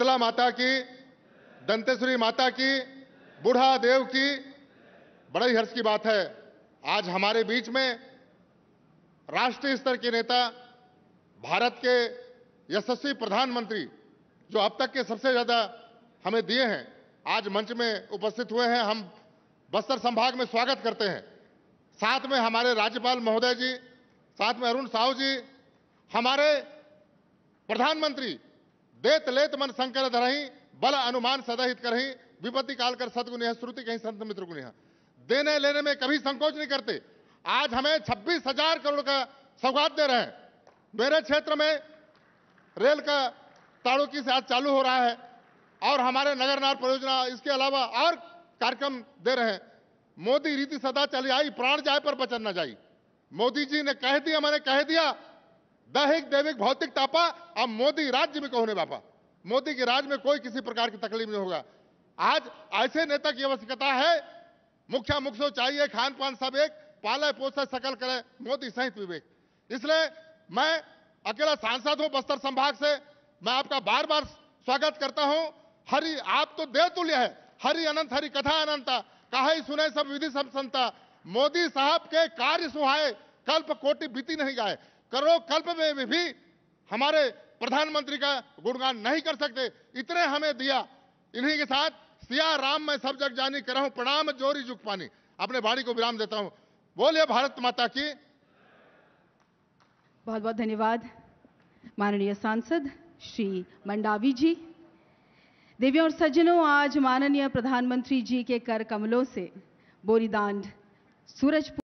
शीतला माता की दंतेश्वरी माता की बूढ़ा देव की बड़ा ही हर्ष की बात है आज हमारे बीच में राष्ट्रीय स्तर के नेता भारत के यशस्वी प्रधानमंत्री जो अब तक के सबसे ज़्यादा हमें दिए हैं आज मंच में उपस्थित हुए हैं हम बस्तर संभाग में स्वागत करते हैं साथ में हमारे राज्यपाल महोदय जी साथ में अरुण साहू जी हमारे प्रधानमंत्री देत लेत मन संकर धरही बल अनुमान सदाहित करही विपत्ति काल कर सदगुण है श्रुति कहीं संत मित्र गुण देने लेने में कभी संकोच नहीं करते आज हमें छब्बीस हजार करोड़ का सौगात दे रहे हैं मेरे क्षेत्र में रेल का ताड़ुकी से आज चालू हो रहा है और हमारे नगर नार परियोजना इसके अलावा और कार्यक्रम दे रहे हैं मोदी रीति सदा चली आई प्राण जाए पर बचन न जाए मोदी जी ने कह दिया मैंने कह दिया दैहिक दैविक भौतिक तापा अब मोदी राज्य में कहो बापा मोदी के राज्य में कोई किसी प्रकार की तकलीफ नहीं होगा आज ऐसे नेता की आवश्यकता है मुख्या मुख्य चाहिए खान पान सब एक पाले पोसे सकल करे मोदी सहित विवेक इसलिए मैं अकेला सांसद हूं बस्तर संभाग से मैं आपका बार बार स्वागत करता हूं हरि आप तो देव तुल्य है हरि अनंत हरि कथा अनंता कहा ही सुने सब विधि सब संता मोदी साहब के कार्य सुहाए कल्प कोटि बीती नहीं गाए करो कल्प में भी, हमारे प्रधानमंत्री का गुणगान नहीं कर सकते इतने हमें दिया इन्हीं के साथ सिया राम में सब जग जानी कर प्रणाम जोरी जुग पानी अपने भाड़ी को विराम देता हूं बोलिए भारत माता की बहुत बहुत धन्यवाद माननीय सांसद श्री मंडावी जी देवियों और सज्जनों आज माननीय प्रधानमंत्री जी के कर कमलों से बोरीदांड सूरजपुर